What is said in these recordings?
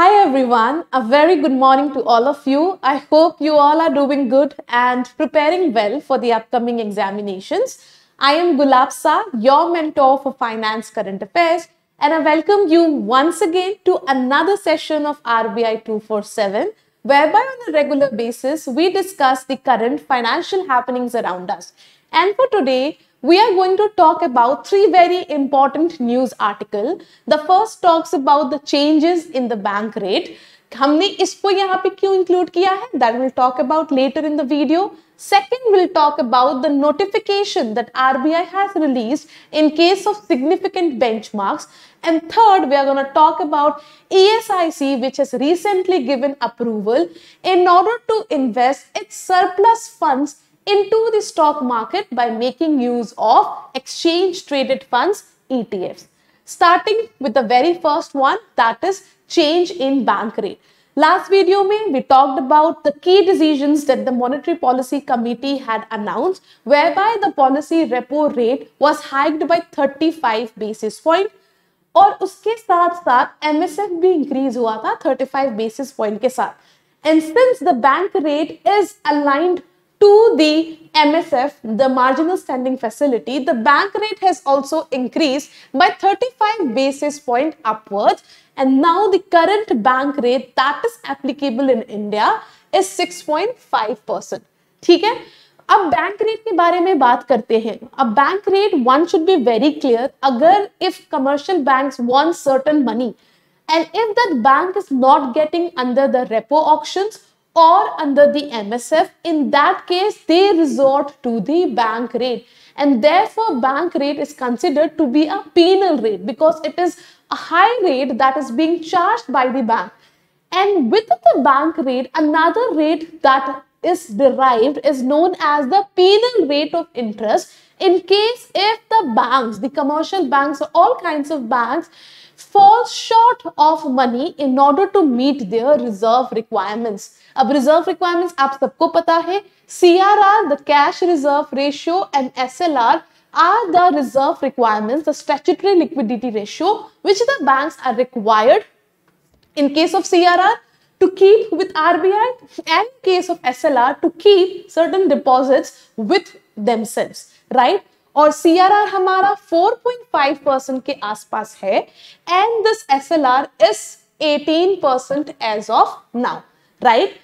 Hi everyone, a very good morning to all of you. I hope you all are doing good and preparing well for the upcoming examinations. I am Gulab Sa, your mentor for Finance Current Affairs and I welcome you once again to another session of RBI 247 whereby on a regular basis we discuss the current financial happenings around us. And for today, we are going to talk about three very important news article. The first talks about the changes in the bank rate. हमने इसको यहाँ पे क्यों That किया है talk about later in the video. Second, we'll talk about the notification that RBI has released in case of significant benchmarks. And third, we are going to talk about ESIC, which has recently given approval in order to invest its surplus funds into the stock market by making use of exchange traded funds ETFs. Starting with the very first one that is change in bank rate. Last video mein, we talked about the key decisions that the Monetary Policy Committee had announced whereby the policy repo rate was hiked by 35 basis point और उसके साथ साथ MSF भी increase हुआ था 35 basis point के साथ and since the bank rate is aligned to the MSF, the marginal standing facility, the bank rate has also increased by 35 basis point upwards. And now the current bank rate that is applicable in India is 6.5%. ठीक है अब bank rate के बारे में बात करते हैं अब bank rate one should be very clear अगर if commercial banks want certain money and if that bank is not getting under the repo options or under the MSF, in that case, they resort to the bank rate. And therefore, bank rate is considered to be a penal rate because it is a high rate that is being charged by the bank. And with the bank rate, another rate that is derived is known as the penal rate of interest in case if the banks, the commercial banks or all kinds of banks Fall short of money in order to meet their reserve requirements. अब reserve requirements आप सबको पता है CRR, the cash reserve ratio and SLR are the reserve requirements, the statutory liquidity ratio which the banks are required in case of CRR to keep with RBI and in case of SLR to keep certain deposits with themselves, right? और सी हमारा 4.5 percent के आसपास है and this S L R is eighteen percent as of now right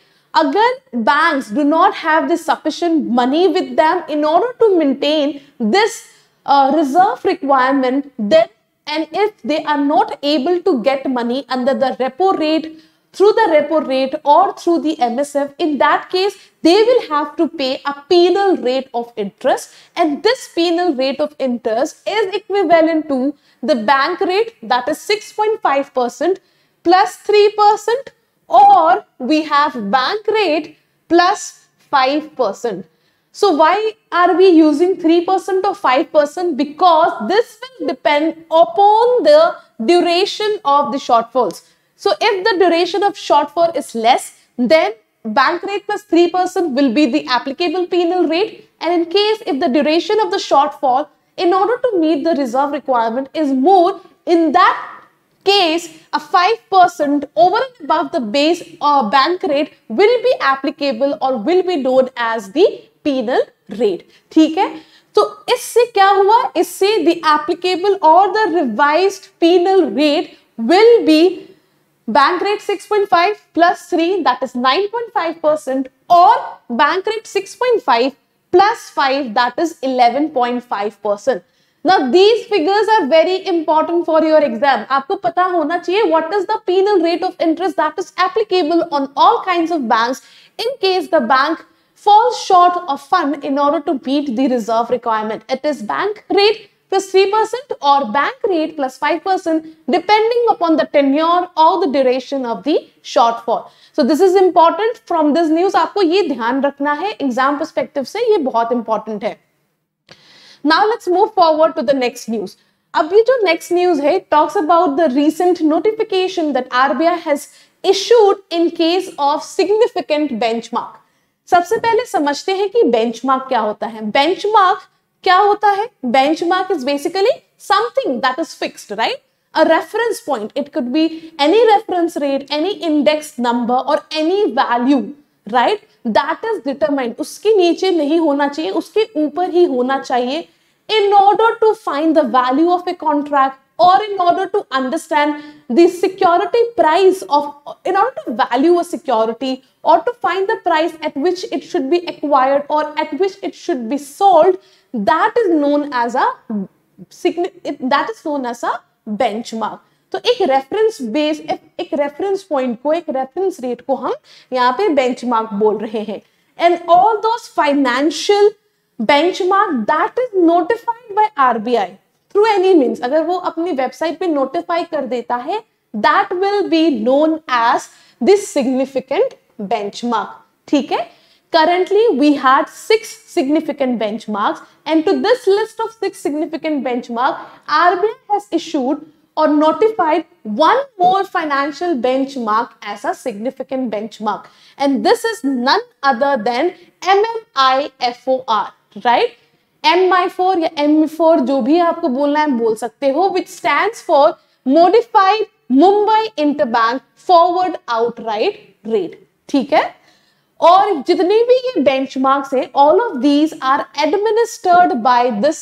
अगर bank do not have this sufficient money with them in order to maintain this reserve requirement then and if they are not able to get money under the repo rate through the repo rate or through the MSF, in that case, they will have to pay a penal rate of interest. And this penal rate of interest is equivalent to the bank rate that is 6.5% plus 3% or we have bank rate plus 5%. So why are we using 3% or 5%? Because this will depend upon the duration of the shortfalls. So if the duration of short for is less, then bank rate plus 3% will be the applicable penal rate. And in case if the duration of the shortfall in order to meet the reserve requirement is more, in that case, a 5% over and above the base uh, bank rate will be applicable or will be known as the penal rate. ठीक है तो इससे क्या हुआ इससे the applicable or the revised penal rate will be bank rate 6.5 plus 3 that is 9.5% or bank rate 6.5 plus 5 that is 11.5%. Now these figures are very important for your exam. आपको पता होना चाहिए what is the penal rate of interest that is applicable on all kinds of banks in case the bank falls short of fund in order to meet the reserve requirement. It is bank rate plus 3% or bank rate plus 5% depending upon the tenure or the duration of the shortfall. So this is important from this news आपको ये ध्यान रखना है exam perspective से ये बहुत important है. Now let's move forward to the next news. अब ये जो next news है talks about the recent notification that RBI has issued in case of significant benchmark. सबसे पहले समझते हैं कि बेंचमार्क क्या होता है. Benchmark क्या होता है benchmark is basically something that is fixed right a reference point it could be any reference rate any index number और any value right that is determined उसके नीचे नहीं होना चाहिए उसके ऊपर ही होना चाहिए in order to find the value of a contract or in order to understand the security price of, in order to value a security or to find the price at which it should be acquired or at which it should be sold, that is known as a, that is known as a benchmark. तो एक reference base एक reference point को एक reference rate को हम यहाँ पे benchmark बोल रहे हैं and all those financial benchmark that is notified by RBI. Through any mean अगर वो अपनी वेबसाइट पे नोटिफाई कर देता है that will be known as this significant benchmark ठीक है currently we had six significant benchmarks and to this list of six significant benchmark RBI has issued or notified one more financial benchmark as a significant benchmark and this is none other than MMIFOR right M by four या M four जो भी आपको बोलना है बोल सकते हो which stand for modified Mumbai interbank forward outright rate ठीक है और जितने भी ये बेंच मार्क्स है all of these are administered by this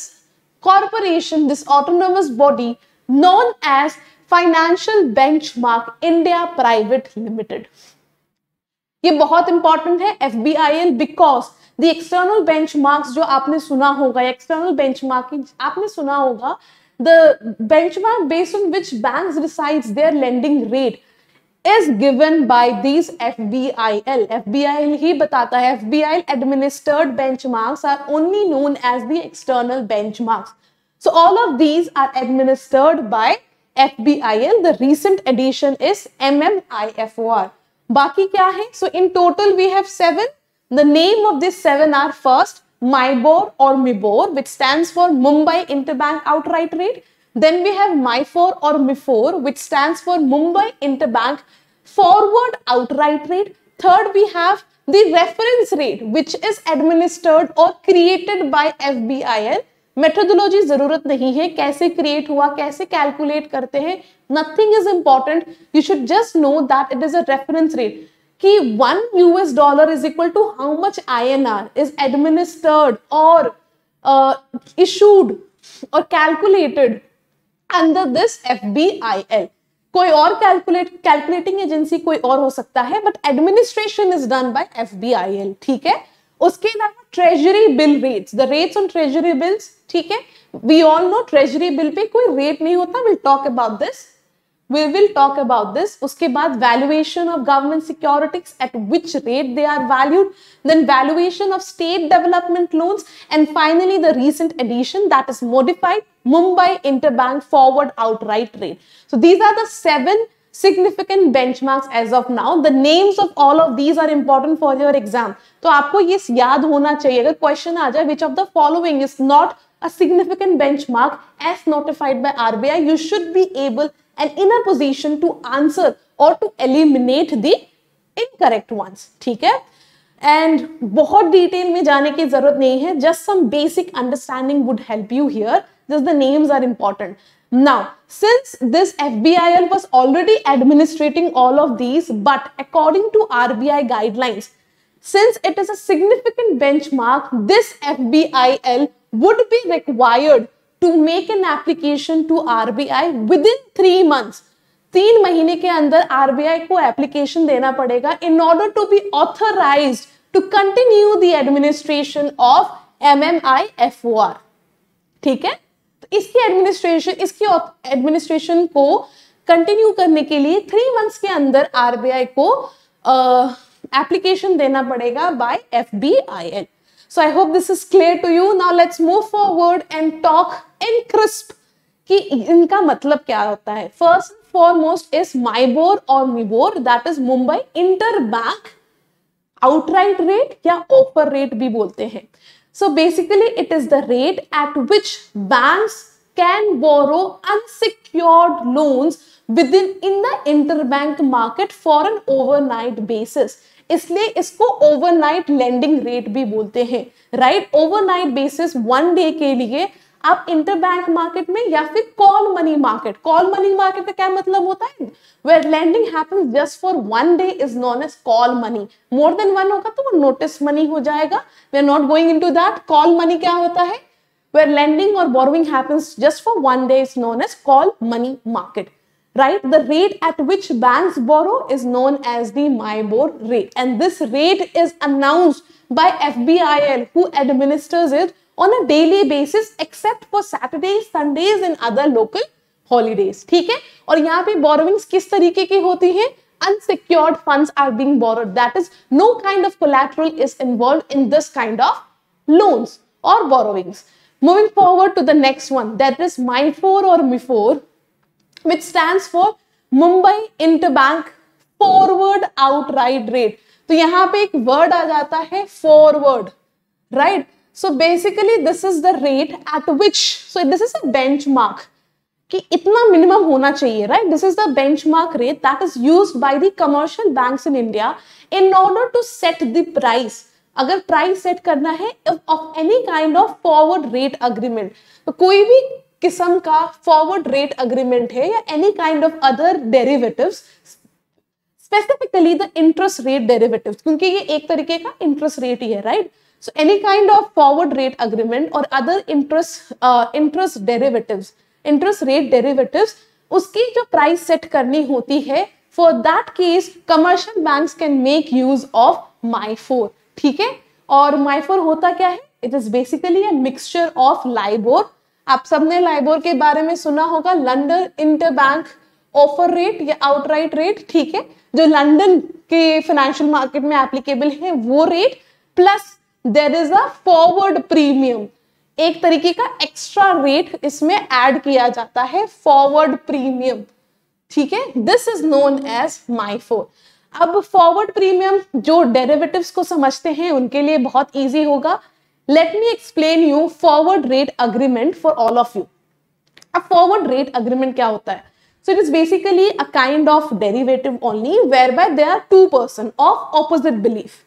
this autonomous body known as financial benchmark India private limited ये बहुत इंपॉर्टेंट है F B I L because the external benchmarks जो आपने सुना होगा एक्सटर्नल बेंचमार्किंग आपने सुना होगा the benchmark based on which banks decides their lending rate is given by these FBIL. FBIL ही बताता है FBIL administered benchmarks are only known as the external benchmarks. So all of these are administered by FBIL. The recent addition is MMIFOR. बाकी क्या है? So in total we have seven The name of these seven are first MIBOR or MIBOR, which stands for Mumbai Interbank Outright Rate. Then we have MIFOR or MIFOR, which stands for Mumbai Interbank Forward Outright Rate. Third, we have the reference rate, which is administered or created by FBIL. Methodology is not है How create हुआ कैसे calculate करते nothing is important. You should just know that it is a reference rate. कि one US dollar is equal to how much INR is administered और issued और calculated under this FBIL कोई और calculate calculating agency कोई और हो सकता है but administration is done by FBIL ठीक है उसके अलावा treasury bill rates the rates on treasury bills ठीक है we all know treasury bill पे कोई रेट नहीं होता will talk about this we will talk about this uske baad valuation of government securities at which rate they are valued then valuation of state development loans and finally the recent addition that is modified mumbai interbank forward outright rate so these are the seven significant benchmarks as of now the names of all of these are important for your exam So आपको ये याद होना चाहिए अगर question आ जाए which of the following is not a significant benchmark as notified by RBI, you should be able an inner position to answer or to eliminate the incorrect ones. Okay? And bahut detail mein jane ki zarurat nahi Just some basic understanding would help you here. Just the names are important. Now, since this FBIL was already administrating all of these, but according to RBI guidelines, since it is a significant benchmark, this FBIL would be required to make an application to RBI within in three months तीन महीने के अंदर RBI को application देना पड़ेगा in order to be authorise to continue the administration of M M I F O R ठीक है तो इसकी एडमिनिस्ट्रेशन इसकी एडमिनिस्ट्रेशन को कंटिन्यू करने के लिए थ्री मंथ्स के अंदर आरबीआई को एप्लीकेशन uh, देना पड़ेगा by F B I N so I hope this is clear to you now let's move forward and talk and crisp कि इनका मतलब क्या होता है फर्स्ट फॉरमोस्ट इज माइबोर और MIBOR that is Mumbai inter bank outright rate या offer rate भी बोलते हैं so basically it is the rate at which bank can borrow unsecured loan within in the inter bank market for an overnight basis इसलिए इसको overnight lending rate भी बोलते हैं right overnight basis one day के लिए आप interbank market में या फिर call money market call money market का क्या मतलब होता है where lending happens just for one day is known as call money more than one होगा तो वो नोटिस मनी हो जाएगा we are not going into that call money क्या होता है वेर लैंडिंग और borrowing happens just for one day is known as call money market right the rate at which banks borrow is known as the mybor rate and this rate is announced by fbil who administers it on a daily basis except for Saturdays, Sundays and other local holidays. ठीक है और यहाँ पे borrowings किस तरीके की होती है unsecured funds are being borrowed. That is, no kind of collateral is involved in this kind of loans or borrowings. Moving forward to the next one, that is MIFOR or MIFOR, which stands for Mumbai Interbank Forward Outright Rate. तो यहाँ पे एक word आ जाता है forward right right? So basically this is the rate at which so this is a benchmark. कि इतना minimum होना चाहिए right this is the benchmark rate that is used by the commercial banks in India in order to set the price अगर price set करना है of any kind of forward rate agreement तो कोई भी किस्म का फॉरवर्ड रेट अग्रीमेंट है या any kind of other derivative specifically the interest rate derivative क्योंकि ये एक तरीके का इंटरेस्ट रेट ही है right right? so any kind of forward rate agreement or other interest uh, interest derivatives interest rate उसकी जो प्राइस सेट करनी होती है for that case commercial banks can make use of MIFOR ठीक है और माइफोर होता क्या है it is basically mixture of LIBOR आप सबने लाइबोर के बारे में सुना होगा London inter bank offer rate या आउट राइट रेट ठीक है जो लंडन के फाइनेंशियल मार्केट में एप्लीकेबल है वो rate plus there is a forward premium एक तरीके का एक्स्ट्रा रेट इसमें ऐड किया जाता है फॉरवर्ड प्रीमियम ठीक है दिस इज नोन एज फोर अब फॉरवर्ड प्रीमियम जो डेरिवेटिव्स को समझते हैं उनके लिए बहुत इजी होगा let me explain you forward rate agreement for all of you अब फॉरवर्ड रेट अग्रीमेंट क्या होता है it is basically a kind of derivative only where by there are two person of opposite belief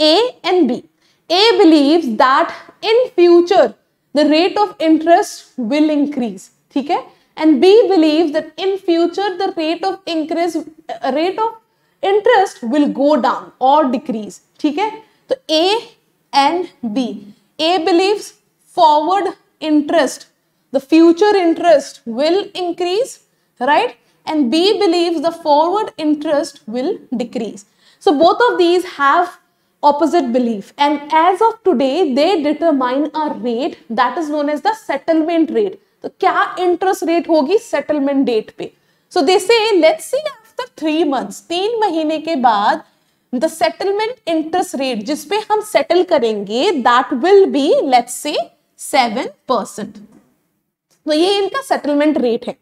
A and B A believes that in future the rate of interest will increase. ठीक है? And B believes that in future the rate of increase uh, rate of interest will go down or decrease. ठीक है? तो A and B. A believes forward interest, the future interest will increase, right? And B believes the forward interest will decrease. So both of these have opposite belief and as of today they determine a rate that is known as the settlement rate तो क्या interest rate होगी settlement date पे so they say let's see after three months तीन महीने के बाद the settlement interest rate जिसपे हम सेटल करेंगे that will be let's say seven percent तो ये इनका सेटलमेंट रेट है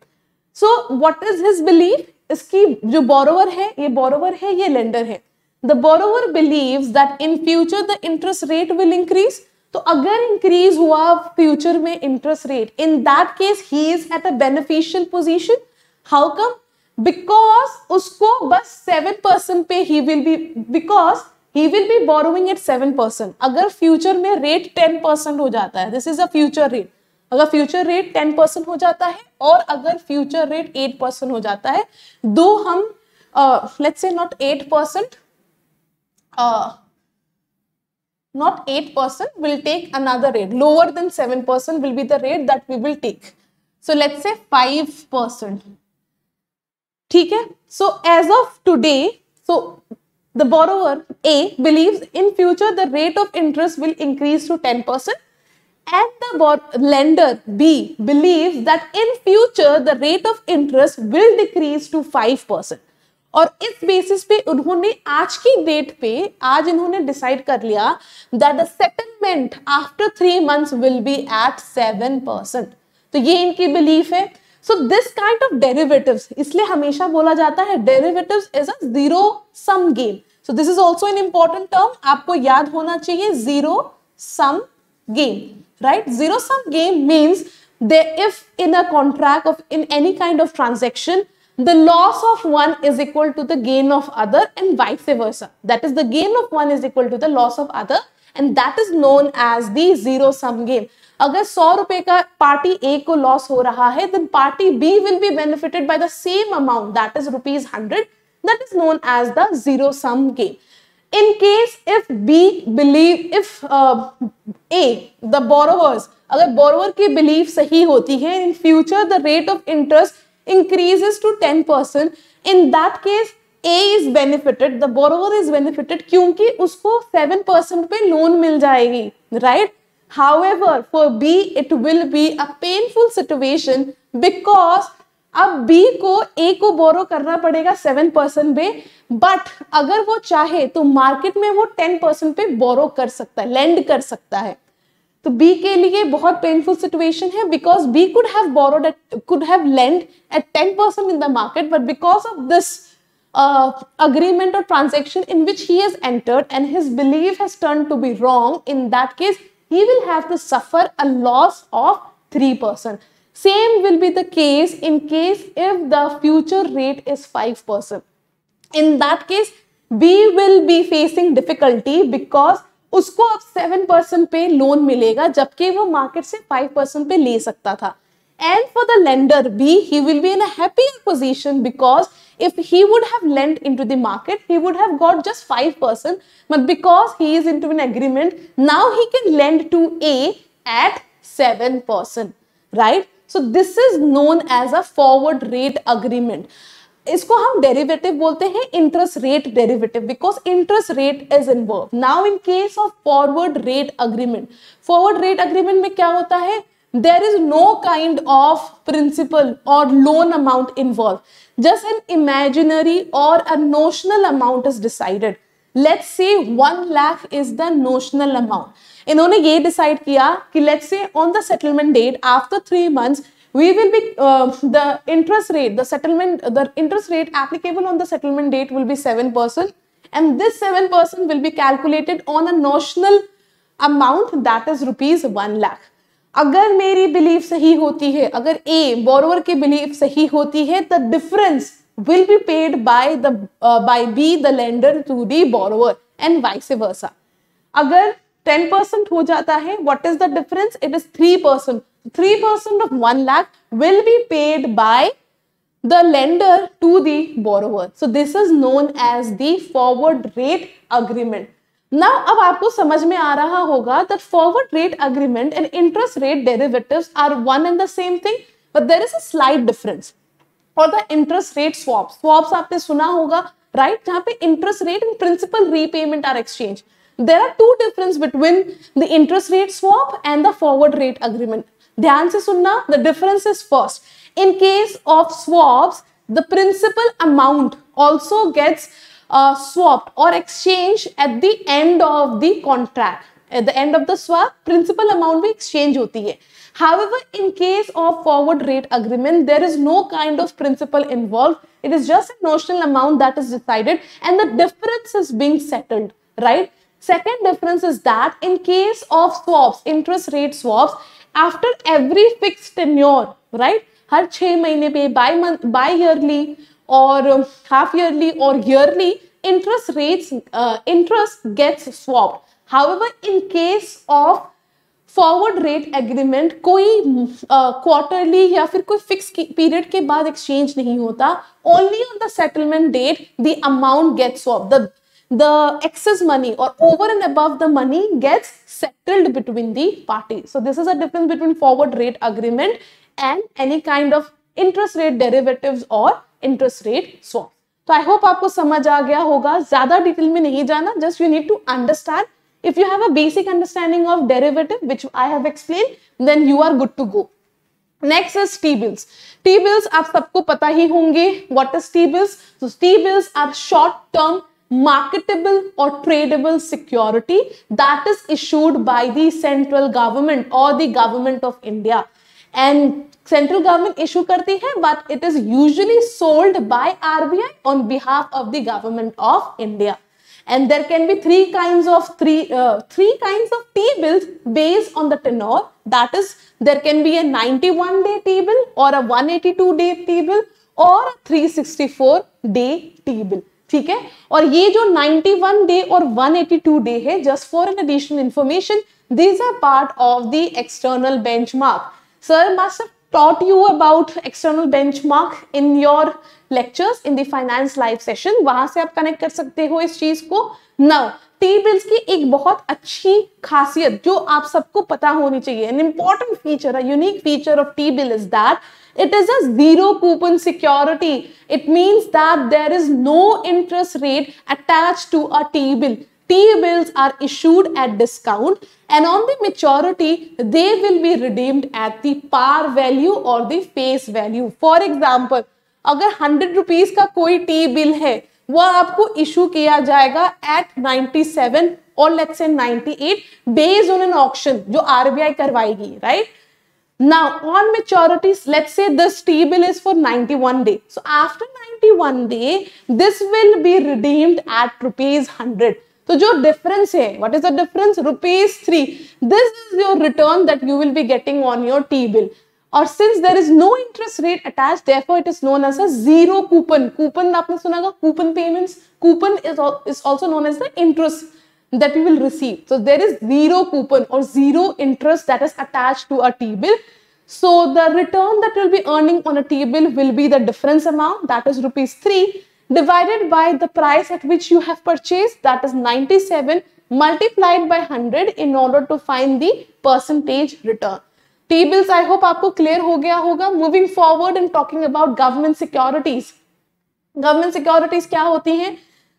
so what is his belief इसकी जो बोरोवर है ये बोरोवर है ये लेंडर है the borrower believe that in future the interest rate will increase तो अगर इंक्रीज हुआ फ्यूचर में interest rate in that case he is at a beneficial position how come because उसको बस सेवन परसेंट पे he will be because he will be borrowing at seven percent अगर future में rate ten percent हो जाता है this is a future rate अगर future rate ten percent हो जाता है और अगर फ्यूचर रेट एट परसेंट हो जाता है दो hmm let's say not eight percent Uh, not 8% will take another rate. Lower than 7% will be the rate that we will take. So let's say 5%. Okay? So as of today, so the borrower A believes in future the rate of interest will increase to 10% and the lender B believes that in future the rate of interest will decrease to 5%. और इस basis पे उन्होंने आज की date पे आज इन्होंने decide कर लिया that the settlement after three months will be at seven percent तो ये इनकी बिलीफ है so this kind of derivative इसलिए हमेशा बोला जाता है derivative is a zero sum game so this is also an important term आपको याद होना चाहिए zero sum game right zero sum game means they if in a contract of in any kind of transaction the loss of one is equal to the gain of other and vice versa. That is the gain of one is equal to the loss of other and that is known as the zero sum game. अगर 100 रुपए का party ए को loss हो रहा है then party B will be benefited by the same amount that is 100 That is known as the zero sum game. In case if B believe if uh, A the borrowers, अगर borrower की believe सही होती है in future the rate of interest increases to 10% in that case A is benefited the borrower is benefited क्योंकि उसको seven percent पे loan मिल जाएगी right however for B it will be a painful situation because अब B को A को बोरो करना पड़ेगा सेवन परसेंट पे बट अगर वो चाहे तो मार्केट में वो टेन परसेंट पे बोरो कर सकता है लैंड कर सकता है So बी के लिए बहुत पेनफुल सिचुएशन है because B could have borrowed at could have lend at ten percent in the market but because of agreement or transaction in which he has entered and his belief has turned to be wrong in that case he will have to suffer a loss of 3% same will be the case in case if the future rate is 5% in that case b will be facing difficulty because उसको अब seven percent पे loan मिलेगा जबकि वो market से five percent पे ले सकता था and for the lender b he will be in a happier position because if he would have lent into the market he would have got just 5% but because he is into an agreement now he can lend to a at 7% right so this is known as a forward rate agreement इसको हम derivative बोलते हैं interest rate derivative because interest rate is involve now in case of forward rate agreement forward rate agreement में क्या होता है there is no kind of principal और loan amount involve just an imaginary और a notional amount is decided let's say one lakh is the notional amount इन्होंने ये decide किया कि let's say on the settlement date after three months we will be uh, the interest rate the settlement the interest rate applicable on the settlement date will be 7% and this 7% will be calculated on a notional amount that is rupees 1 lakh अगर मेरी belief सही होती agar A A ki की sahi सही होती है will be paid by the uh, by b the lender to the borrower and vice versa agar 10% हो जाता what is the difference it is 3% 3% of 1 lakh will be paid by the lender to the borrower. So this is known as the forward rate agreement. Now अब आपको समझ में आ that forward rate agreement and interest rate derivatives are one and the same thing but there is a slight difference. for the interest rate swaps. Swaps आपने सुना होगा right जहाँ पे interest rate and principal repayment are exchanged. There are two difference between the interest rate swap and the forward rate agreement. ध्यान से सुनना the difference is first in case of swaps the principal amount also gets uh, swapped or exchanged at the end of the contract at the end of the swap principal amount भी exchange होती है however in case of forward rate agreement there is no kind of principal involved it is just a notional amount that is decided and the difference is being settled right second difference is that in case of swaps interest rate swaps after every fixed tenure, right? हर छः महीने पे bimonthly biyearly और half yearly और yearly interest rates uh, interest gets swapped however in case of forward rate agreement कोई quarterly uh, या फिर कोई fix period के बाद एक्सचेंज नहीं होता only on the settlement date the amount gets off the the excess money or over and above the money gets settled between the parties. So this is a difference between forward rate agreement and any kind of interest rate derivatives or interest rate swap. So I hope आपको समझ आ गया होगा ज्यादा detail में नहीं जाना Just you need to understand. if you have a basic understanding of derivative which i have explained then you are good to go Next is T bills. T bills, आप सबको पता ही होंगे व्हाट इज टी बिल्स तो T bills are marketable or tradable security that is issued by the central government or the government of India. And central government issue karti hai but it is usually sold by RBI on behalf of the government of India. And there can be three kinds of three uh, three kinds of T bills based on the tenor. That is, there can be a 91 day T bill or a 182 day T bill or a 364 day T bill. ठीक है और ये जो 91 day और 182 day है just for an additional information this are part of the external benchmark sir master taught you about external benchmark in your lectures in the finance live session वहां से आप कनेक्ट कर सकते हो इस चीज को नाउ टी बिल्स की एक बहुत अच्छी खासियत जो आप सबको पता होनी चाहिए an important feature unique feature of T bill is that It is a zero coupon security. It means that there is no interest rate attached to a T-bill. T-bills are issued at discount and on the maturity, they will be redeemed at the par value or the face value. For example, अगर 100 rupees का कोई T bill है वह आपको issue किया जाएगा at 97 or let's say 98 based on an auction, जो RBI करवाएगी right? Now, on maturity, let's say this T bill is for 91 day. So, after 91 day, this will be redeemed at rupees 100. So, jo difference hai, what is the difference? Rupees 3. This is your return that you will be getting on your T bill. Or since there is no interest rate attached, therefore it is known as a zero coupon. Coupon? Coupon coupon Coupon सुना coupon coupon payments coupon is also known that we will receive. So there is zero coupon or zero interest that is attached to a T bill. So the return that will be earning on a T bill will be the difference amount that is rupees 3 divided by the price at which you have purchased that is 97 multiplied by 100 in order to find the percentage return. T bills I hope आपको clear हो गया Moving forward and talking about government securities. Government securities क्या होती हैं?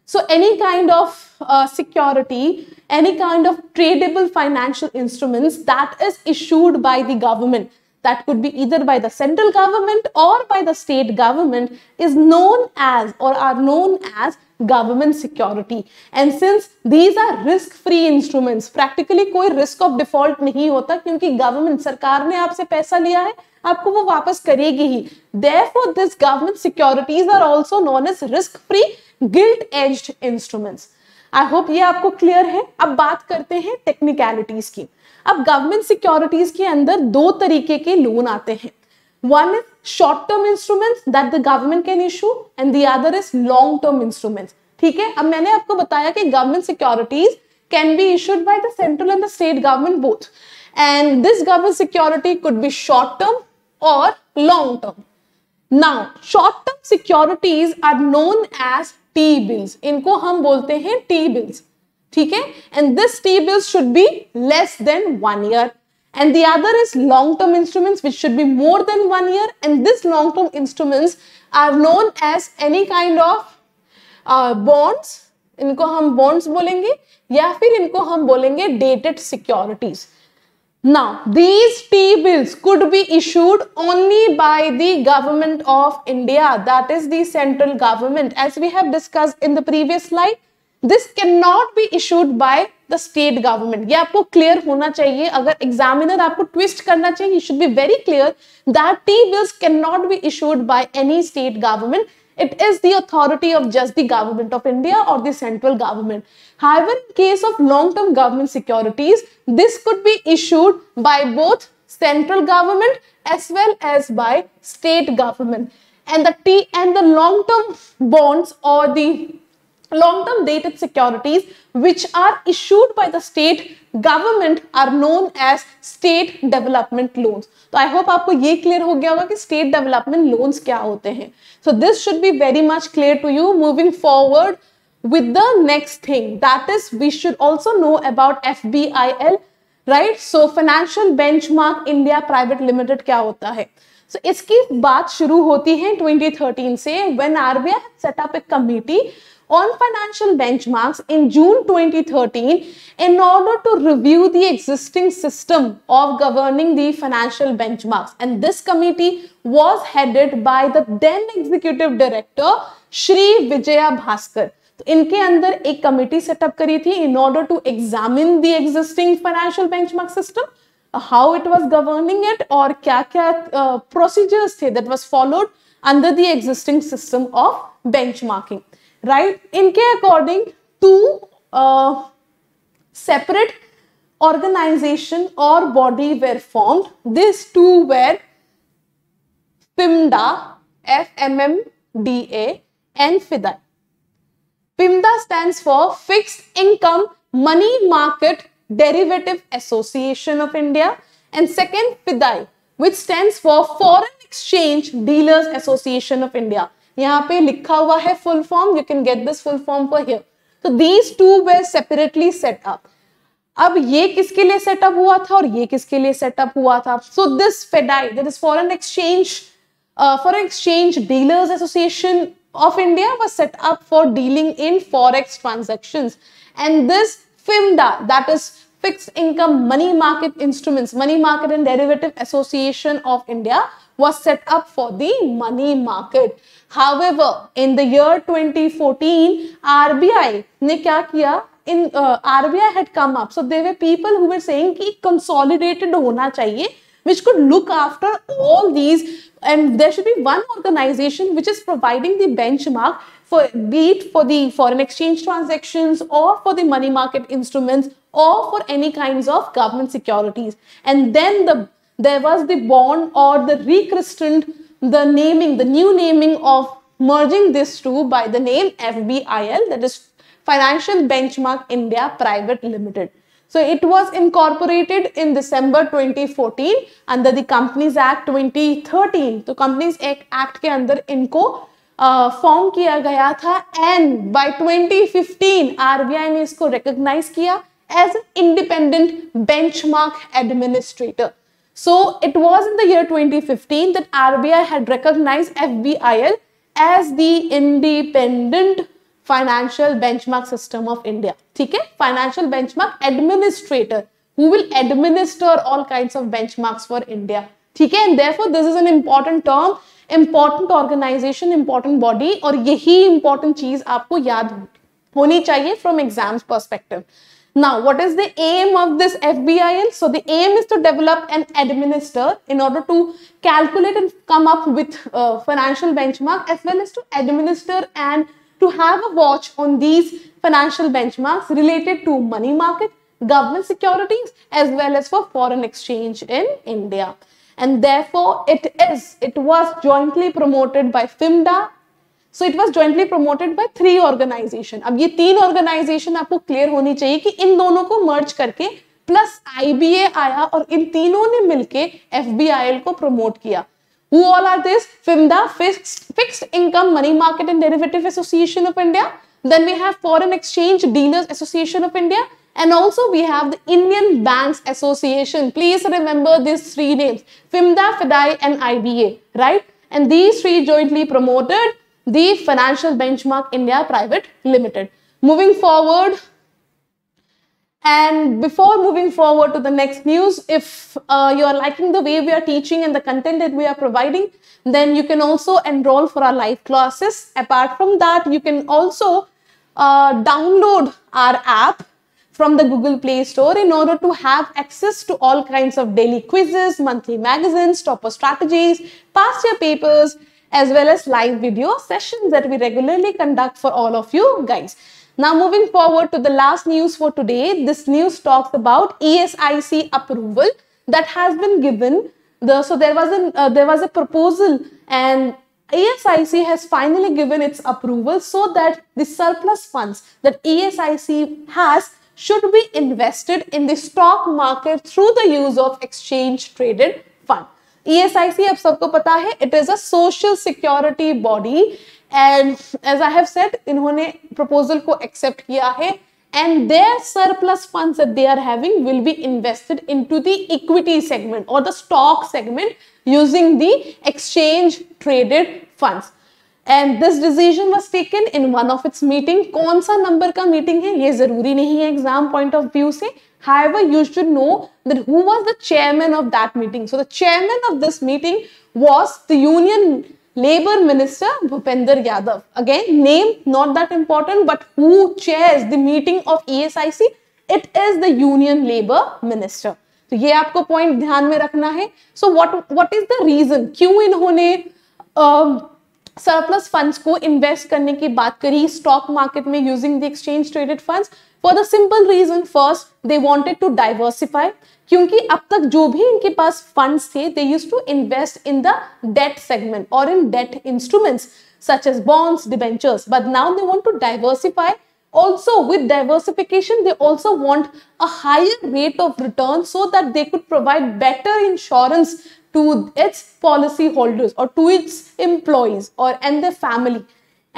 So any kind of uh, security, any kind of tradable financial instruments that is issued by the government, that could be either by the central government or by the state government is known as or are known as government security. And since these are risk-free instruments, practically कोई risk of default नहीं होता क्योंकि government सरकार ने आपसे पैसा लिया है आपको वो वापस करेगी ही. Therefore, these government securities are also known as risk-free gilt edged instruments I hope ये आपको क्लियर है अब बात करते हैं टेक्निकलिटीज की अब गवर्नमेंट सिक्योरिटीज के अंदर दो तरीके के लोन आते हैं one is short term instrument that the government can issue and the other is long term instrument ठीक है अब मैंने आपको बताया कि government securities can be issued by the central and the state government both and this government security could be short term और long term now short term securities are known as T bills इनको हम बोलते हैं T bills ठीक है and this T bills should be less than one year and the other is long term instruments which should be more than one year and this long term instruments are known as any kind of uh, bonds इनको हम bonds बोलेंगे या फिर इनको हम बोलेंगे dated securities Now, these T-bills could be issued only by the government of India, that is the central government. As we have discussed in the previous slide, this cannot be issued by the state government. ये आपको clear होना चाहिए अगर examiner आपको twist करना चाहिए, you should be very clear that T-bills cannot be issued by any state government. It is the authority of just the government of India or the central government. However, in case of long-term government securities, this could be issued by both central government as well as by state government. And the T and the long-term bonds or the long-term dated securities which are issued by the state government are known as state development loans. तो I hope आपको ये clear हो गया होगा कि state development loans क्या होते हैं. So this should be very much clear to you moving forward with the next thing. That is we should also know about FBIL, right? So financial benchmark India private limited क्या होता है? सो so, इसकी बात शुरू होती है 2013 से when RBI set up a committee on financial benchmarks in June 2013 in order to review the existing system of governing the financial benchmarks. And this committee was headed by the then executive director Shri Vijaya Bhaskar. इनके अंदर एक committee set up करी थी in order to examine the existing financial benchmark system how it was governing it or कया kya uh, procedures the that was followed under the existing system of benchmarking right? In इनके according to separate organization or body were formed. These two were PIMDA, FMMDA and FIDA. PIMDA stands for Fixed Income Money Market Derivative Association of India and second FIDAI which stands for Foreign Exchange Dealers Association of India. यहाँ पे लिखा हुआ है full form you can get this full form for here तो these two were separately set up अब ये किसके लिए सेटअप हुआ था और ये किसके लिए सेटअप हुआ था so this FEDAI that is foreign exchange foreign exchange dealers association of India was set up for dealing in forex transactions. And this FIMDA, that is Fixed Income Money Market Instruments, Money Market and Derivative Association of India, was set up for the money market. However, in the year 2014, RBI ने in uh, RBI had come up. So there were people who were saying कि consolidated होना chahiye, which could look after all these and there should be one organization which is providing the benchmark for be it for the foreign exchange transactions or for the money market instruments or for any kinds of government securities and then the there was the bond or the rechristened, the naming, the new naming of merging these two by the name FBIL, that is Financial Benchmark India Private Limited. So it was incorporated in December 2014 under the Companies Act 2013. So Companies Act, Act के अंदर इनको form uh, किया गया था and 2015 RBI ने इसको recognized किया as independent benchmark administrator. So it was in the year 2015 that RBI had recognized FBIL as the independent financial benchmark system of India. ठीक है financial benchmark administrator who will administer all kinds of benchmarks for India. ठीक है and therefore this is an important term, important organization, important body और यही important चीज आपको याद होनी चाहिए from exams perspective. Now, what is the aim of this FBIL? So the aim is to develop and administer in order to calculate and come up with uh, financial benchmark as well as to administer and to have a watch on these financial benchmarks related to money market, government securities as well as for foreign exchange in India. And therefore, it is, it was jointly promoted by FIMDA so it was jointly promoted by three organization अब ये तीन organisation आपको clear होनी चाहिए कि इन दोनों को मर्ज करके प्लस आई आया और इन तीनों ने मिलकर एफ को प्रमोट किया Who all are this? FIMDA, Fixed, Fixed Income Money Market and Derivative Association of India. Then we have Foreign Exchange Dealers Association of India. And also we have the Indian Banks Association. Please remember these three names, FIMDA, FIDAI and IBA, right? And these three jointly promoted the Financial Benchmark India Private Limited. Moving forward, and before moving forward to the next news, if uh, you are liking the way we are teaching and the content that we are providing, then you can also enroll for our live classes. Apart from that, you can also uh, download our app from the Google Play Store in order to have access to all kinds of daily quizzes, monthly magazines, topper strategies, past year papers, as well as live video sessions that we regularly conduct for all of you guys. Now moving forward to the last news for today, this news talks about ESIC approval that has been given. The, so there was, an, uh, there was a proposal and ESIC has finally given its approval so that the surplus funds that ESIC has should be invested in the stock market through the use of exchange traded fund. ESIC आप सबको पता है it is a social security body and as I have said इन्होंने proposal को accept किया है and their surplus funds that they are having will be invested into the equity segment or the stock segment using the exchange traded funds. And this decision was taken in one of its meeting कौन सा number का meeting है ये जरूरी नहीं है exam point of view से However, you should know that who was the chairman of that meeting. So the chairman of this meeting was the Union Labour Minister Bhupender Yadav. Again, name not that important, but who chairs the meeting of ESIC? It is the Union Labour Minister. तो ये आपको point ध्यान में रखना है so what what is the reason क्यों इन्होंने uh, surplus funds को इन्वेस्ट करने की बात करी स्टॉक मार्केट में using the exchange traded funds for the simple reason first they wanted to diversify क्योंकि अब तक जो भी इनके पास फंड्स थे they use to invest in the debt segment और in debt instruments such as bonds debentures but now they want to diversify also with diversification they also want a higher rate of return so that they could provide better insurance to its policy holders or to its employees or and their family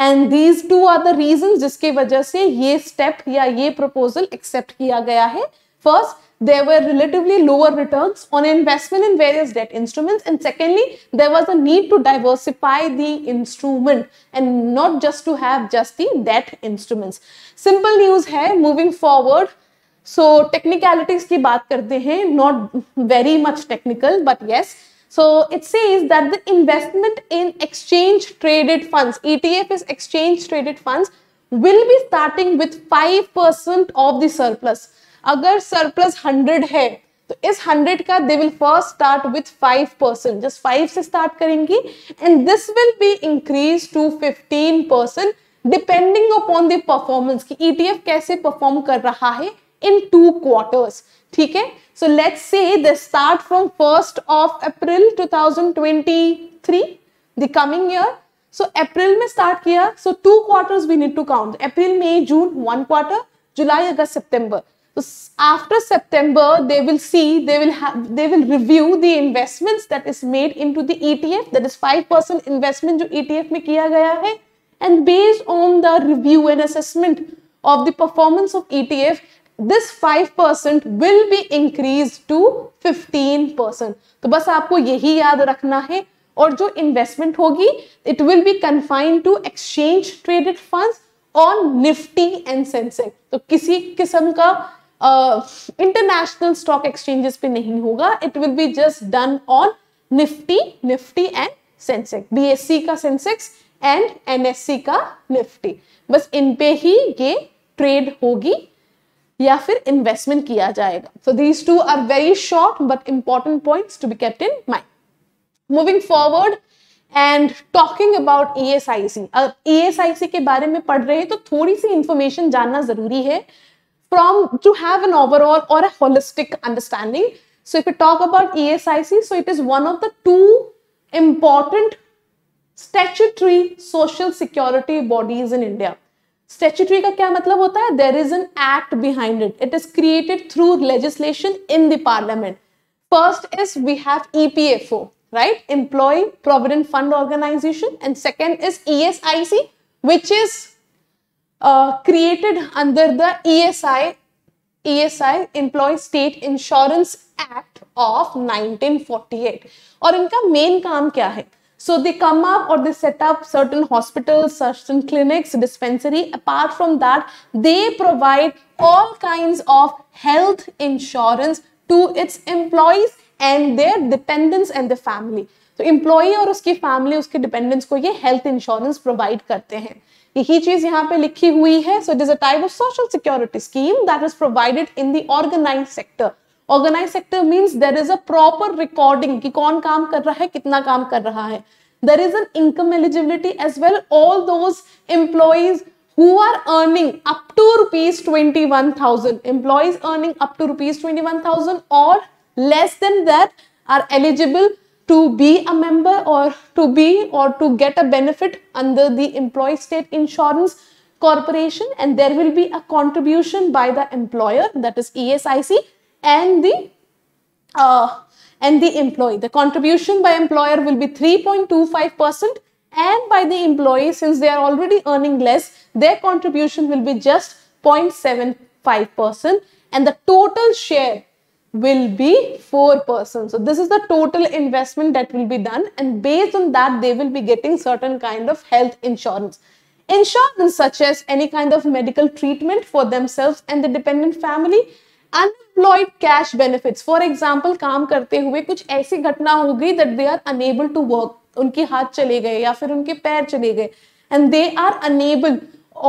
and these two are the reason जिसके वजह से ये step या ये proposal accept किया गया है first there were relatively lower returns on investment in various debt instruments and secondly there was a need to diversify the instrument and not just to have just the debt instruments simple news hai moving forward so technicalities की बात करते हैं not very much technical but yes so it's that the investment in exchange traded fund E T F is exchange traded fund will be starting with five percent of the surplus अगर surplus hundred है तो इस hundred का they will first start with five percent just five से start करेंगी and this will be increase to fifteen percent depending upon performance की E T F कैसे perform कर रहा है in two quarters. ठीक so let's say they start from 1st of April 2023, the coming year. So April में start किया so two quarters we need to count. April, May, June one quarter, July, August, September. So after September they will see they will have they will review the investments that is made into the ETF that is 5% investment jo ETF में किया gaya hai, and based on the review and assessment of the performance of ETF this five percent will be increase to fifteen percent तो बस आपको यही याद रखना है और जो इन्वेस्टमेंट होगी it will be confined to exchange traded fund on Nifty and Sensex तो किसी किस्म का इंटरनेशनल स्टॉक एक्सचेंजेस पे नहीं होगा it will be just done on Nifty Nifty and Sensex BSC का सेंसेक्स एंड एनएससी का निफ्टी बस इन पे ही ये ट्रेड होगी या फिर इन्वेस्टमेंट किया जाएगा so these two are very short but important point to be kept in mind moving forward and talking about E S I C अगर ई एस आई सी के बारे में पढ़ रहे हैं तो थोड़ी सी इंफॉर्मेशन जानना जरूरी है from to have an overall और a holistic understanding so if you talk about E S I C so it is one of the two important statutory social security bodies in India statutory का क्या मतलब होता है there is an act behind it it is created through legislation in the parliament first is we have EPFO right employ provident fund organization and second is E which is created under the E ESI Employee State Insurance Act of 1948 और इनका main काम क्या है So they come up or they set up certain hospitals, certain clinics, dispensary. Apart from that, they provide all kinds of health insurance to its employees and their dependents and the family. तो employee और उसकी family उसके dependents को ये health insurance provide करते हैं यही चीज यहाँ पे लिखी हुई है so it is a type of social security scheme that is provided in the organize sector organize sector means there is a proper recording कि कौन काम कर रहा है कितना काम कर रहा है there is an income eligibility as well all those who are earning up to rupees 21000 employees earning up to rupees 21000 or less than that are eligible to be a member or to be or to get a benefit under the employee state insurance corporation and there will be a contribution by the employer that is ESIC and the uh, and the employee. The contribution by employer will be 3.25% and by the employee since they are already earning less, their contribution will be just 0.75% and the total share will be 4%. So this is the total investment that will be done and based on that they will be getting certain kind of health insurance. Insurance such as any kind of medical treatment for themselves and the dependent family unemployed cash benefit for example काम करते हुए कुछ ऐसी घटना हो गई that they are unable to work उनके हाथ चले गए या फिर उनके पैर चले गए एंड दे आर अनेबल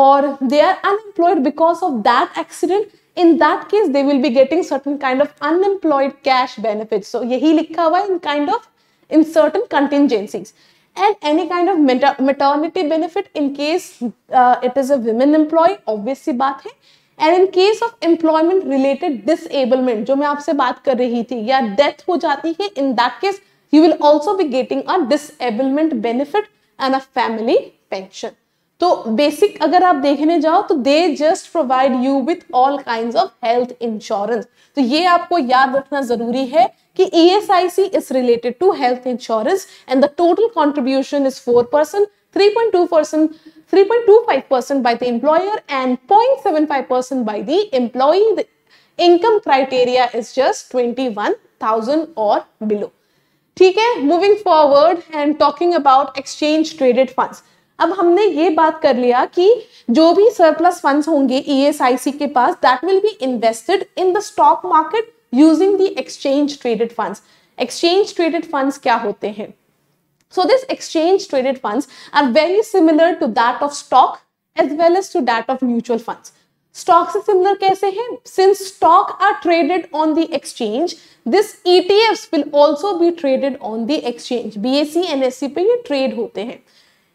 और they are unemployed because of that accident in that case they will be getting certain kind of unemployed cash benefit so यही लिखा हुआ in kind of in certain contingencies and any kind of maternity benefit in case it is a employ obviously बात है and in case of employment related disablement जो मैं आपसे बात कर रही थी या डेथ हो जाती है in that case you will also be getting a disablement benefit and a family pension तो बेसिक अगर आप देखने जाओ तो they just provide you with all kind of health insurance तो ये आपको याद रखना जरूरी है कि E S I C is related to health insurance and the total contribution is four percent 3.2% 3.25% by the employer and 0.75% by the employee. The income criteria is just 21,000 or below. ठीक है moving forward and talking about exchange traded funds अब हमने ये बात कर लिया कि जो भी सरप्लस फंड्स होंगे ईएसआईसी e के पास that will be invested in the stock market using the exchange traded funds exchange traded funds क्या होते हैं So this exchange traded funds are very similar to that of stock as well as to that of mutual funds. Stocks are similar kaise hai? Since stock are traded on the exchange, this ETFs will also be traded on the exchange. BSE and SCP ye trade hote hain.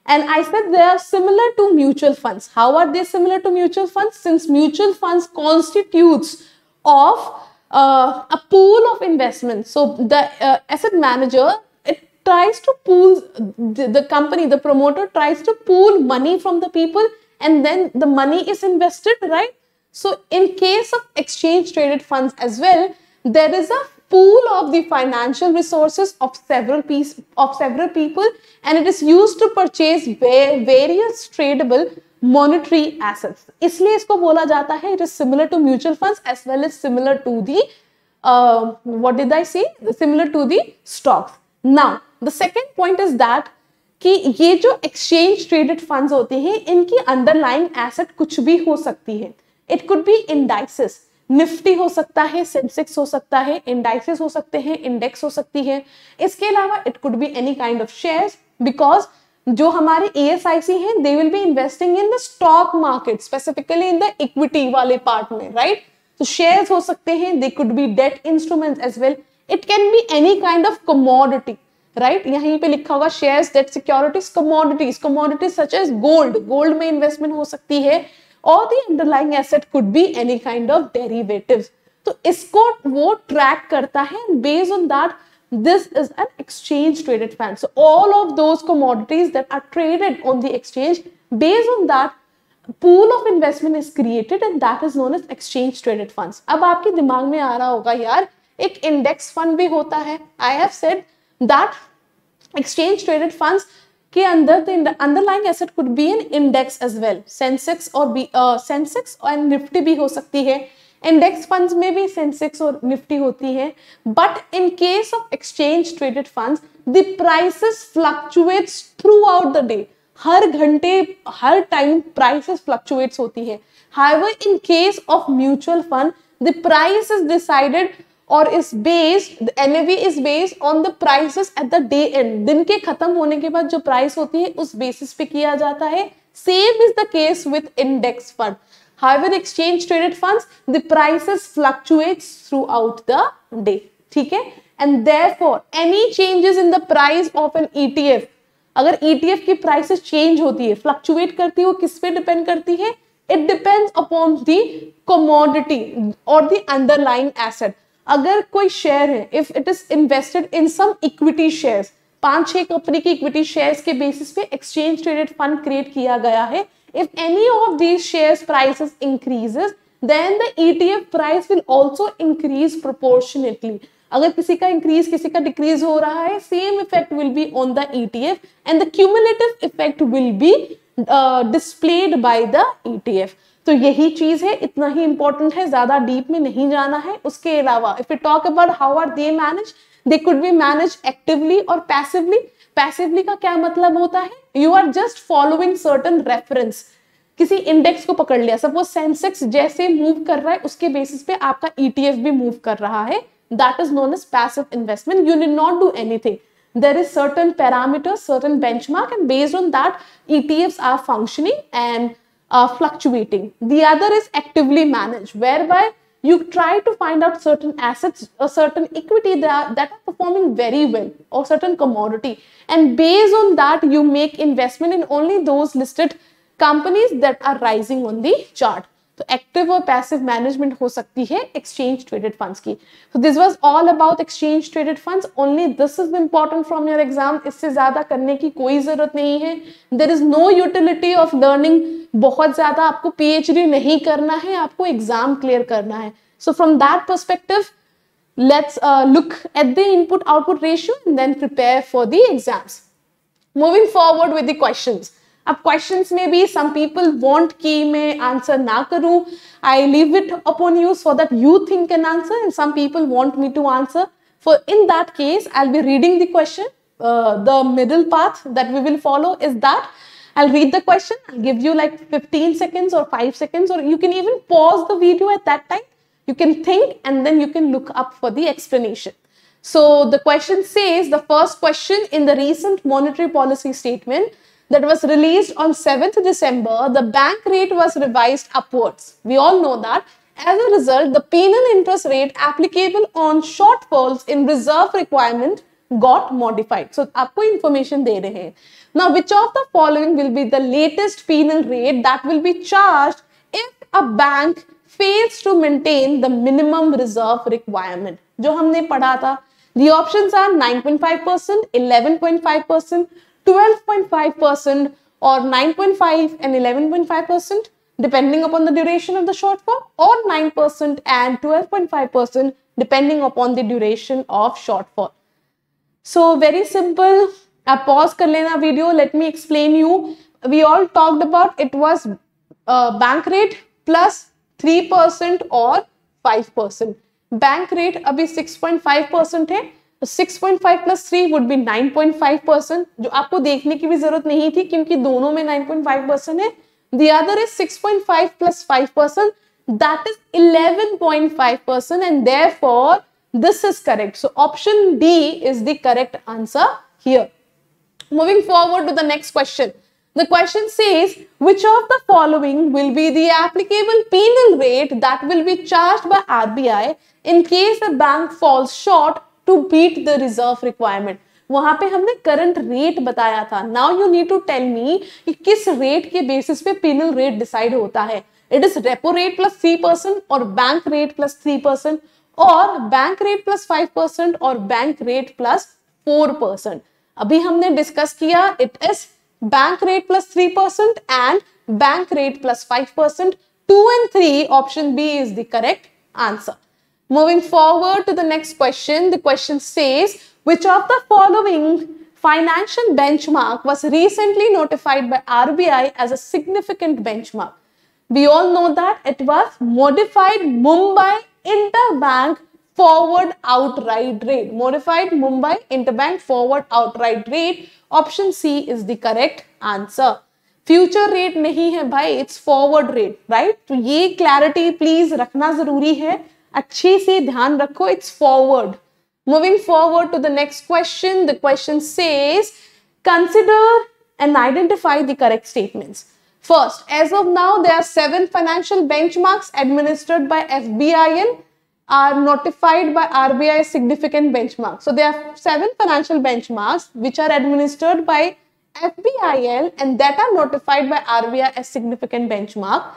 And I said they are similar to mutual funds. How are they similar to mutual funds? Since mutual funds constitutes of uh, a pool of investments. So the uh, asset manager tries to pool the company the promoter tries to pool money from the people and then the money is invested right so in case of exchange traded funds as well there is a pool of the financial resources of several piece of several people and it is used to purchase various tradable monetary assets इसलिए इसको बोला जाता है it is similar to mutual funds as well as similar to the uh, what did I say similar to the stocks now the second point is that कि ये जो exchange traded funds होते हैं इनकी अंडरलाइंग एसेट कुछ भी हो सकती है it could be indices Nifty हो सकता है सेंसेक्स हो सकता है इंडाइसिस हो सकते हैं इंडेक्स हो सकती है इसके अलावा it could be any kind of shares because जो हमारे ई एस आई सी है they will be investing in the stock market specifically in the equity वाले पार्ट में राइट तो शेयर्स हो सकते हैं they could be debt instrument as well it can be any kind of commodity right right? यहीं पे लिखा होगा shares debt securities commodities commodities such as gold gold में इन्वेस्टमेंट हो सकती है और the underlying asset could be any kind of derivative तो इसको वो ट्रैक करता है based on that this is an exchange traded fund so all of those commodities that are traded on the exchange based on that pool of investment is created and that is known as exchange traded funds अब आपके दिमाग में आ रहा होगा यार एक index fund भी होता है I have said that exchange traded fund के अंदर the underlying asset could be an index as well Sensex और बी सेंसेक्स और निफ्टी भी हो सकती है इंडेक्स फंड्स में भी सेंसेक्स और निफ्टी होती है but in case of exchange traded funds the prices fluctuates throughout the day हर घंटे हर टाइम प्राइसेस फ्लक्चुएट्स होती है however in case of mutual fund the price is decided और is based an is based on the prices at the day end दिन के खत्म होने के बाद जो प्राइस होती है उस बेसिस पे किया जाता है same is the case with index fund however exchange traded funds the prices fluctuates throughout the day ठीक है and therefore any changes in the price of an ETF अगर ईटीएफ e की prices change होती है fluctuate करती है वो किस पे डिपेंड करती है it depend upon the commodity और the अंडरलाइंग एसेट अगर कोई शेयर है if it is invested in some equity shares पांच छह कंपनी की इक्विटी शेयर्स के बेसिस पे एक्सचेंज ट्रेडेड फंड क्रिएट किया गया है if any of these shares prices increases then the ETF price will also increase proportionately अगर किसी का इंक्रीज किसी का डिक्रीज हो रहा है same effect will be on the ETF and the cumulative effect will be displayed by the ETF तो यही चीज है इतना ही इंपॉर्टेंट है ज्यादा डीप में नहीं जाना है उसके अलावा if you talk about how are they manage they could be manage actively और पैसिवली पैसिवली का क्या मतलब होता है you are just following certain reference किसी इंडेक्स को पकड़ लिया सपोज सेंसेक्स जैसे मूव कर रहा है उसके बेसिस पे आपका ईटीएफ e भी मूव कर रहा है that is known as passive investment you need not do anything is certain parameter certain benchmark and based on that ETF are functioning and uh, fluctuating. The other is actively managed, whereby you try to find out certain assets a certain equity that are, that are performing very well or certain commodity. And based on that, you make investment in only those listed companies that are rising on the chart. तो active और passive management हो सकती है exchange traded funds की so this was all about exchange traded funds only this is important from your exam इससे ज्यादा करने की कोई जरूरत नहीं है there is no utility of learning बहुत ज्यादा आपको पीएचडी नहीं करना है आपको एग्जाम क्लियर करना है so from that perspective let's look at the input output ratio then prepare for the exams moving forward with the with अब क्वेश्चंस में भी सम पीपल वांट कि मैं आंसर ना करूं I leave it upon you so that you think an answer and some people want me to answer for in that case i'll be reading the question uh, the middle path that we will follow is that i'll read the question i'll give you like 15 seconds or 5 seconds or you can even pause the video at that time you can think and then you can look up for the explanation so the question says the first question in the recent monetary policy statement that was released on 7th December, the bank rate was revised upwards. We all know that. As a result, the penal interest rate applicable on shortfalls in reserve requirement got modified. So, आपको information दे रहे Now, which of the following will be the latest penal rate that will be charged if a bank fails to maintain the minimum reserve requirement? जो हमने पढ़ा था. The options are 9.5%, 11.5%, 12.5% or 9.5 and 11.5% depending upon the duration of the shortfall or 9% and 12.5% depending upon the duration of shortfall. So very simple, I pause kar lena video, let me explain you. We all talked about it was uh, bank rate plus 3% or 5% percent Bank rate. अभी 6.5 percent है 6.5 five plus three would be 9.5 percent. जो आपको देखने की भी जरूरत नहीं थी क्योंकि दोनों 9.5 परसेंट है the other 6.5 plus 5 percent. That is 11.5 percent. And therefore, this is correct so option B is the correct answer here moving forward to the next question the question says which of the following will be the applicable penal rate that will be charged by rbi in case a bank falls short to beat the reserve requirement वहां पे हमने current rate बताया था now you need to tell me कि किस rate के basis पे penal rate decide होता है it is repo rate plus three percent और bank rate plus three percent और bank rate plus five percent और bank rate plus four percent अभी हमने डिस्कस किया it is bank rate plus three percent and bank rate plus five percent two and three option B is the correct answer Moving forward to the next question, the question says, which of the following financial benchmark was recently notified by RBI as a significant benchmark? We all know that it was modified Mumbai interbank forward outright rate. Modified Mumbai interbank forward outright rate. Option C is the correct answer. Future rate नहीं है भाई it's forward rate, right? So, ये clarity please रखना जरूरी है अच्छे से ध्यान रखो it's forward moving forward to the next question the question says consider and identify the correct statements. First, as of now, there are seven financial benchmarks administered by FBI are notified by RBI as significant benchmarks. So there are seven financial benchmarks which are administered by FBIL and that are notified by RBI as significant benchmark.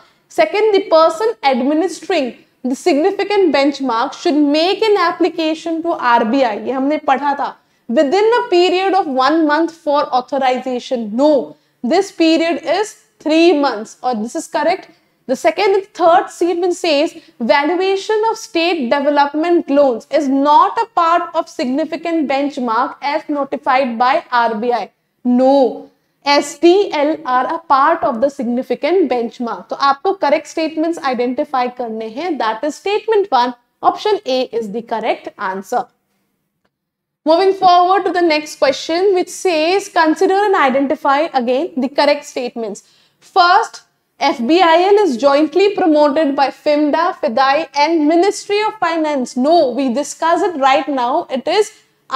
Second, the person administering the significant benchmark should make an application to RBI. ये हमने पढ़ा था. Within a period of one month for authorization. No, this period is three months. Or this is correct. The second and third statement says valuation of state development loans is not a part of significant benchmark as notified by RBI. No, S T L R a part of the significant benchmark तो आपको correct statements identify करने हैं that is statement one option A is the correct answer Moving forward to the next question, which says consider and identify again the correct statements. First, FBIL is jointly promoted by FIMDA, FIDAI and Ministry of Finance. No, we discuss it right now. It is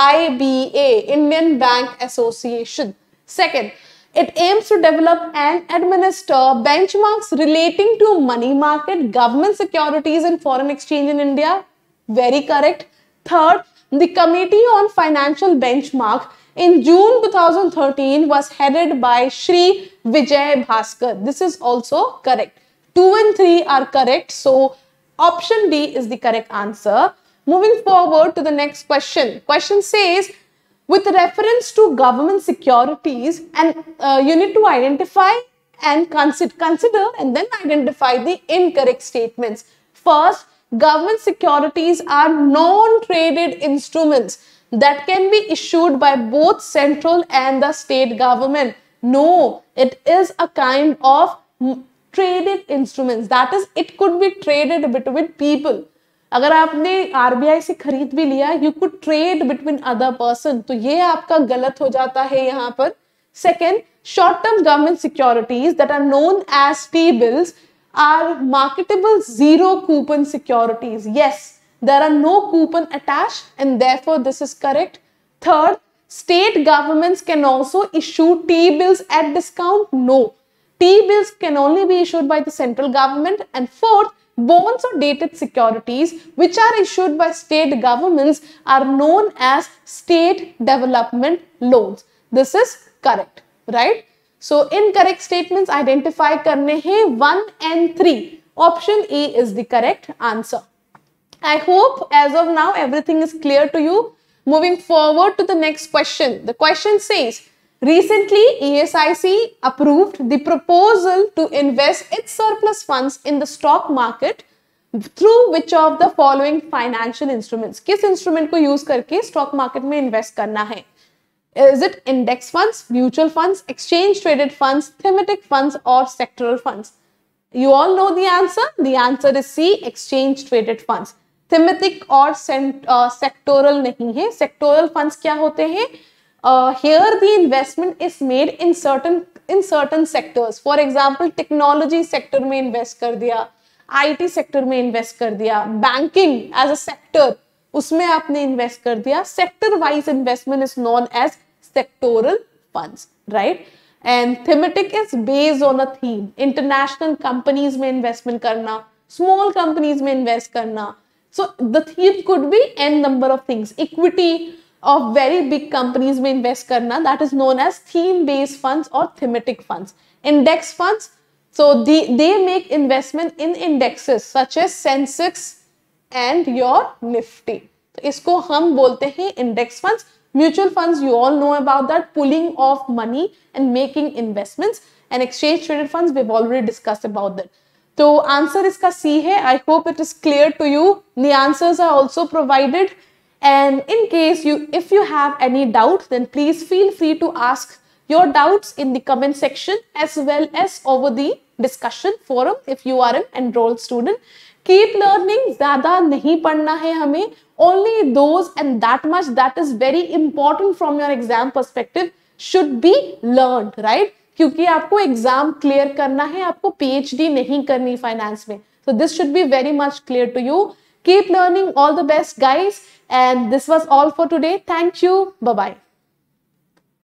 IBA, Indian Bank Association. Second, it aims to develop and administer benchmarks relating to money market, government securities and foreign exchange in India. Very correct. Third, the Committee on Financial Benchmark in June 2013 was headed by Sri Vijay Bhaskar. This is also correct. 2 and 3 are correct. So, option D is the correct answer. Moving forward to the next question. Question says, with reference to government securities and uh, you need to identify and consider, consider and then identify the incorrect statements. First, government securities are non-traded instruments that can be issued by both central and the state government. No, it is a kind of traded instruments. That is, it could be traded between people. अगर आपने RBI से खरीद भी लिया you could trade between other person तो ये आपका गलत हो जाता है यहाँ पर second short term government securities that are known as T bills are marketable zero coupon securities yes there are no coupon attach and therefore this is correct third state government can also issue T bills at discount no T bills can only be issued by the central government and fourth Bonds or dated securities which are issued by state governments are known as state development loans. This is correct, right? So incorrect statements identify karne hai 1 and 3. Option A is the correct answer. I hope as of now everything is clear to you. Moving forward to the next question. The question says, Recently, ESIC approved the proposal to invest its surplus funds in the stock market through which of the following financial instruments. किस instrument को use करके stock market में invest करना है Is it index funds, mutual funds, exchange traded funds, thematic funds or sectoral funds? You all know the answer. The answer is C, exchange traded funds. Thematic or uh, sectoral नहीं है. Sectoral funds क्या होते हैं? uh, here the investment is made in certain in certain sectors for example technology sector may invest kar diya IT sector में invest कर दिया banking as a sector उसमें आपने invest कर दिया Sector-wise investment is known as sectoral funds, right? And thematic is based on a theme. International companies may investment karna, small companies may invest karna. So the theme could be n number of things. Equity, और very big companies में invest करना that is known as theme based funds और thematic funds index funds. So the, they make investment in indexes such as Sensex and your Nifty. तो इसको हम बोलते हैं index funds. Mutual funds, you all know about that, pulling of money and making investments. And exchange traded funds, we've already discussed about that. तो answer इसका C है I hope it is clear to you the answers are also provided and in case you if you have any doubts then please feel free to ask your doubts in the comment section as well as over the discussion forum if you are an enrolled student keep learning zyada nahi padhna hai hame only those and that much that is very important from your exam perspective should be learned right kyunki aapko exam clear karna hai aapko phd nahi karni finance mein so this should be very much clear to you keep learning all the best guys and this was all for today. Thank you. Bye-bye.